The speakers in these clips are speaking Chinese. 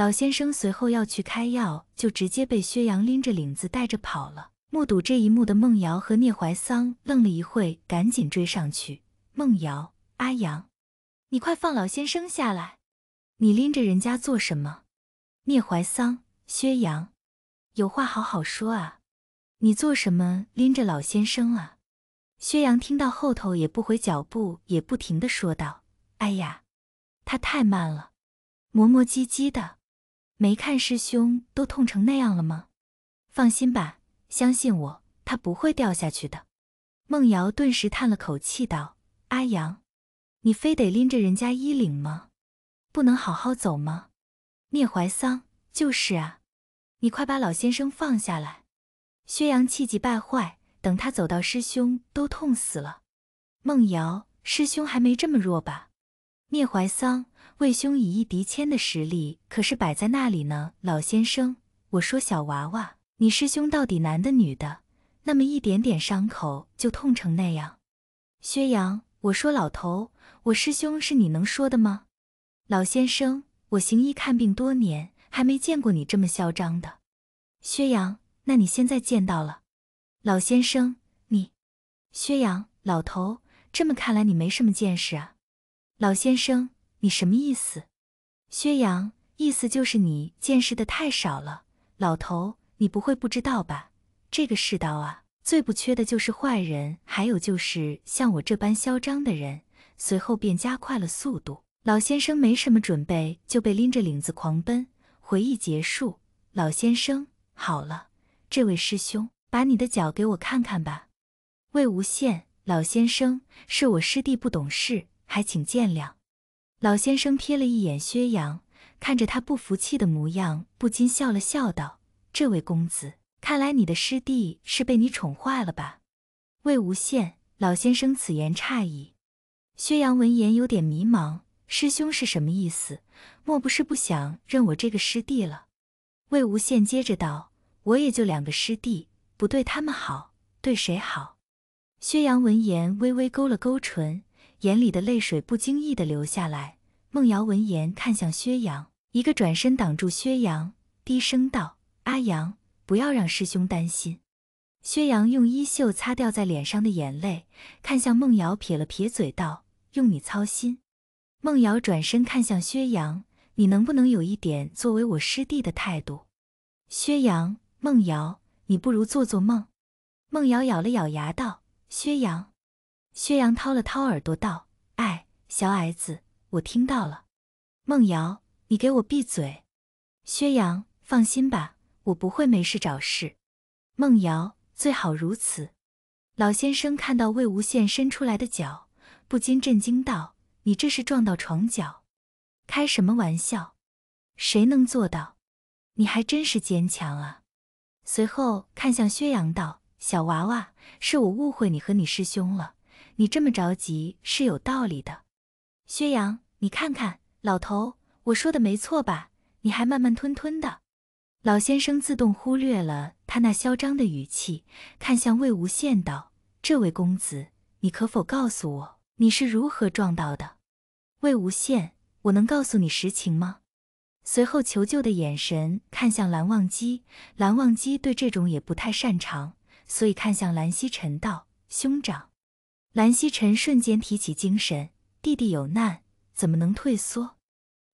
老先生随后要去开药，就直接被薛洋拎着领子带着跑了。目睹这一幕的孟瑶和聂怀桑愣了一会，赶紧追上去。孟瑶，阿阳，你快放老先生下来！你拎着人家做什么？聂怀桑，薛洋，有话好好说啊！你做什么拎着老先生啊？薛洋听到后头也不回，脚步也不停的说道：“哎呀，他太慢了，磨磨唧唧的。”没看师兄都痛成那样了吗？放心吧，相信我，他不会掉下去的。孟瑶顿时叹了口气道：“阿阳，你非得拎着人家衣领吗？不能好好走吗？”聂怀桑，就是啊，你快把老先生放下来！薛阳气急败坏，等他走到，师兄都痛死了。孟瑶，师兄还没这么弱吧？聂怀桑。魏兄以一敌千的实力可是摆在那里呢，老先生。我说小娃娃，你师兄到底男的女的？那么一点点伤口就痛成那样。薛阳，我说老头，我师兄是你能说的吗？老先生，我行医看病多年，还没见过你这么嚣张的。薛阳，那你现在见到了。老先生，你。薛阳，老头，这么看来你没什么见识啊。老先生。你什么意思？薛洋，意思就是你见识的太少了，老头，你不会不知道吧？这个世道啊，最不缺的就是坏人，还有就是像我这般嚣张的人。随后便加快了速度，老先生没什么准备就被拎着领子狂奔。回忆结束，老先生好了，这位师兄，把你的脚给我看看吧。魏无羡，老先生是我师弟不懂事，还请见谅。老先生瞥了一眼薛洋，看着他不服气的模样，不禁笑了笑道：“这位公子，看来你的师弟是被你宠坏了吧？”魏无羡，老先生此言差矣。薛洋闻言有点迷茫：“师兄是什么意思？莫不是不想认我这个师弟了？”魏无羡接着道：“我也就两个师弟，不对他们好，对谁好？”薛洋闻言微微勾了勾唇。眼里的泪水不经意地流下来。孟瑶闻言，看向薛阳，一个转身挡住薛阳，低声道：“阿阳，不要让师兄担心。”薛阳用衣袖擦掉在脸上的眼泪，看向孟瑶，撇了撇嘴道：“用你操心？”孟瑶转身看向薛阳：“你能不能有一点作为我师弟的态度？”薛阳，孟瑶，你不如做做梦。孟瑶咬了咬牙道：“薛阳。”薛洋掏了掏耳朵道：“哎，小矮子，我听到了。”梦瑶，你给我闭嘴！薛洋，放心吧，我不会没事找事。梦瑶，最好如此。老先生看到魏无羡伸出来的脚，不禁震惊道：“你这是撞到床脚？开什么玩笑？谁能做到？你还真是坚强啊！”随后看向薛洋道：“小娃娃，是我误会你和你师兄了。”你这么着急是有道理的，薛洋，你看看老头，我说的没错吧？你还慢慢吞吞的。老先生自动忽略了他那嚣张的语气，看向魏无羡道：“这位公子，你可否告诉我你是如何撞到的？”魏无羡，我能告诉你实情吗？随后求救的眼神看向蓝忘机，蓝忘机对这种也不太擅长，所以看向蓝曦臣道：“兄长。”蓝曦臣瞬间提起精神，弟弟有难怎么能退缩？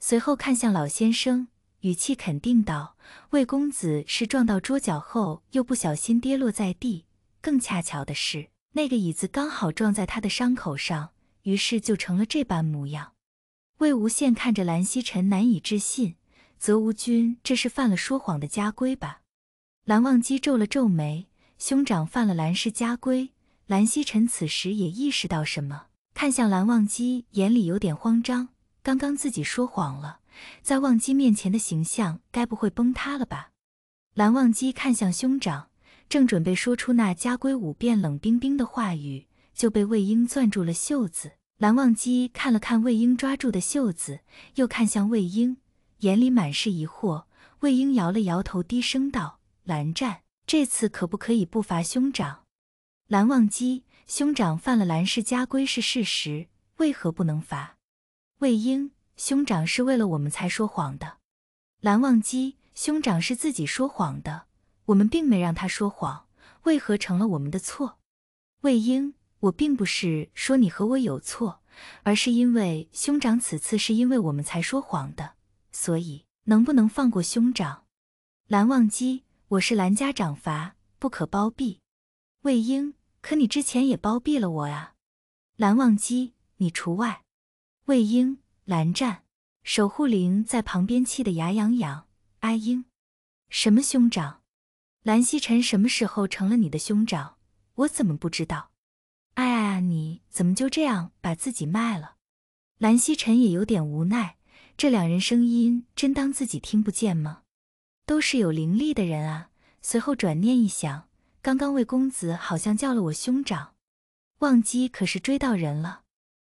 随后看向老先生，语气肯定道：“魏公子是撞到桌角后，又不小心跌落在地，更恰巧的是，那个椅子刚好撞在他的伤口上，于是就成了这般模样。”魏无羡看着蓝曦臣，难以置信：“泽无君这是犯了说谎的家规吧？”蓝忘机皱了皱眉：“兄长犯了蓝氏家规。”蓝曦臣此时也意识到什么，看向蓝忘机，眼里有点慌张。刚刚自己说谎了，在忘机面前的形象该不会崩塌了吧？蓝忘机看向兄长，正准备说出那家规五变冷冰冰的话语，就被魏婴攥住了袖子。蓝忘机看了看魏婴抓住的袖子，又看向魏婴，眼里满是疑惑。魏婴摇了摇头，低声道：“蓝湛，这次可不可以不罚兄长？”蓝忘机，兄长犯了蓝氏家规是事实，为何不能罚？魏婴，兄长是为了我们才说谎的。蓝忘机，兄长是自己说谎的，我们并没让他说谎，为何成了我们的错？魏婴，我并不是说你和我有错，而是因为兄长此次是因为我们才说谎的，所以能不能放过兄长？蓝忘机，我是蓝家长罚，不可包庇。魏婴。可你之前也包庇了我啊，蓝忘机你除外，魏婴、蓝湛，守护灵在旁边气得牙痒痒。阿婴，什么兄长？蓝曦臣什么时候成了你的兄长？我怎么不知道？哎哎哎，你怎么就这样把自己卖了？蓝曦臣也有点无奈，这两人声音真当自己听不见吗？都是有灵力的人啊。随后转念一想。刚刚魏公子好像叫了我兄长，忘机可是追到人了。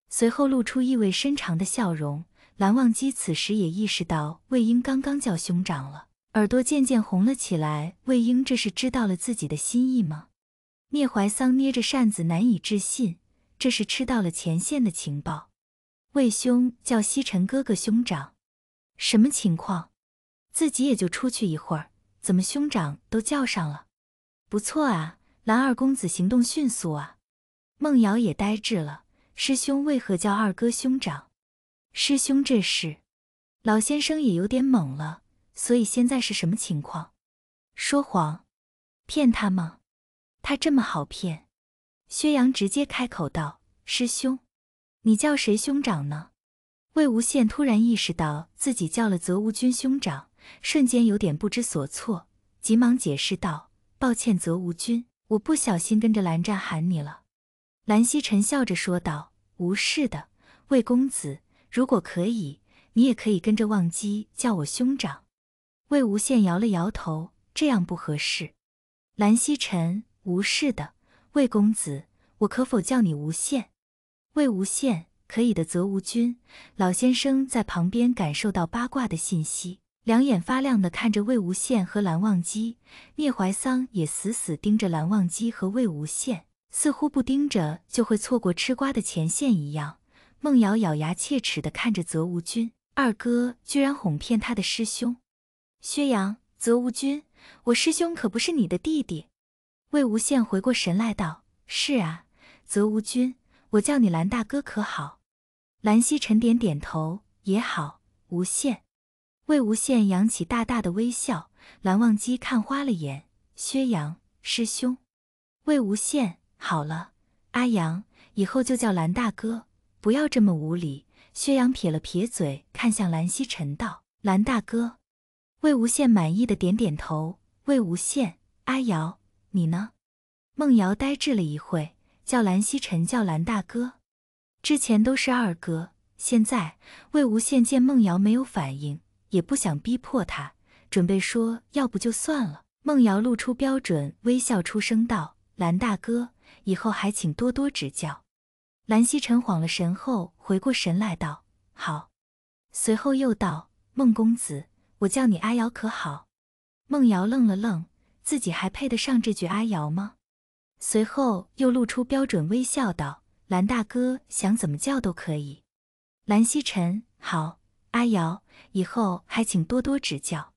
随后露出意味深长的笑容。蓝忘机此时也意识到魏婴刚刚叫兄长了，耳朵渐渐红了起来。魏婴这是知道了自己的心意吗？聂怀桑捏着扇子，难以置信，这是吃到了前线的情报。魏兄叫西尘哥哥兄长，什么情况？自己也就出去一会儿，怎么兄长都叫上了？不错啊，蓝二公子行动迅速啊！孟瑶也呆滞了。师兄为何叫二哥兄长？师兄这是……老先生也有点懵了。所以现在是什么情况？说谎，骗他吗？他这么好骗？薛洋直接开口道：“师兄，你叫谁兄长呢？”魏无羡突然意识到自己叫了泽芜君兄长，瞬间有点不知所措，急忙解释道。抱歉，泽无君。我不小心跟着蓝湛喊你了。”蓝曦臣笑着说道，“无事的，魏公子，如果可以，你也可以跟着忘机叫我兄长。”魏无羡摇了摇头，这样不合适。蓝曦臣，无事的，魏公子，我可否叫你无羡？魏无羡，可以的，泽无君。老先生在旁边感受到八卦的信息。两眼发亮的看着魏无羡和蓝忘机，聂怀桑也死死盯着蓝忘机和魏无羡，似乎不盯着就会错过吃瓜的前线一样。孟瑶咬牙切齿的看着泽无君，二哥居然哄骗他的师兄。薛洋，泽无君，我师兄可不是你的弟弟。魏无羡回过神来道：“是啊，泽无君，我叫你蓝大哥可好？”蓝曦臣点点头，也好，无羡。魏无羡扬起大大的微笑，蓝忘机看花了眼。薛洋师兄，魏无羡好了，阿阳以后就叫蓝大哥，不要这么无礼。薛洋撇了撇嘴，看向蓝曦臣道：“蓝大哥。”魏无羡满意的点点头。魏无羡，阿瑶，你呢？孟瑶呆滞了一会，叫蓝曦臣叫蓝大哥，之前都是二哥，现在。魏无羡见孟瑶没有反应。也不想逼迫他，准备说要不就算了。孟瑶露出标准微笑，出声道：“蓝大哥，以后还请多多指教。”蓝曦臣晃了神后回过神来道：“好。”随后又道：“孟公子，我叫你阿瑶可好？”孟瑶愣了愣，自己还配得上这句阿瑶吗？随后又露出标准微笑道：“蓝大哥想怎么叫都可以。”蓝曦臣：“好。”阿瑶，以后还请多多指教。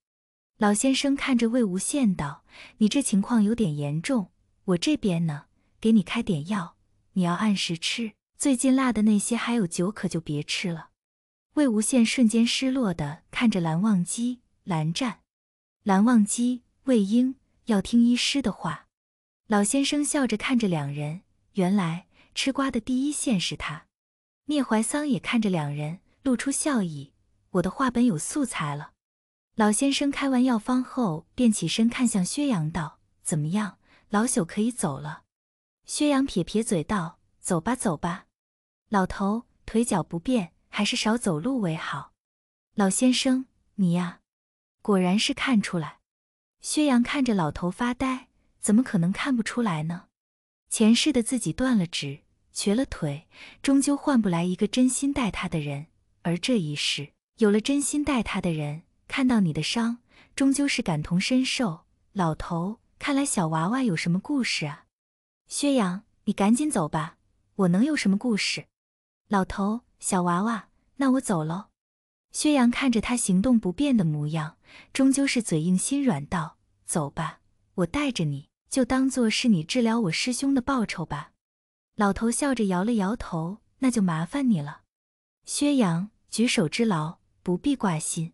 老先生看着魏无羡道：“你这情况有点严重，我这边呢，给你开点药，你要按时吃。最近辣的那些还有酒，可就别吃了。”魏无羡瞬间失落的看着蓝忘机、蓝湛、蓝忘机、魏婴，要听医师的话。老先生笑着看着两人，原来吃瓜的第一线是他。聂怀桑也看着两人，露出笑意。我的画本有素材了。老先生开完药方后，便起身看向薛洋道：“怎么样，老朽可以走了？”薛洋撇撇嘴道：“走吧，走吧，老头腿脚不便，还是少走路为好。”老先生，你呀，果然是看出来。薛洋看着老头发呆，怎么可能看不出来呢？前世的自己断了指，瘸了腿，终究换不来一个真心待他的人，而这一世。有了真心待他的人，看到你的伤，终究是感同身受。老头，看来小娃娃有什么故事啊？薛阳，你赶紧走吧。我能有什么故事？老头，小娃娃，那我走喽。薛阳看着他行动不便的模样，终究是嘴硬心软道：“走吧，我带着你，就当做是你治疗我师兄的报酬吧。”老头笑着摇了摇头：“那就麻烦你了。”薛阳，举手之劳。不必挂心，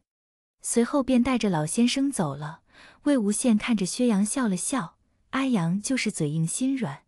随后便带着老先生走了。魏无羡看着薛洋笑了笑，阿阳就是嘴硬心软。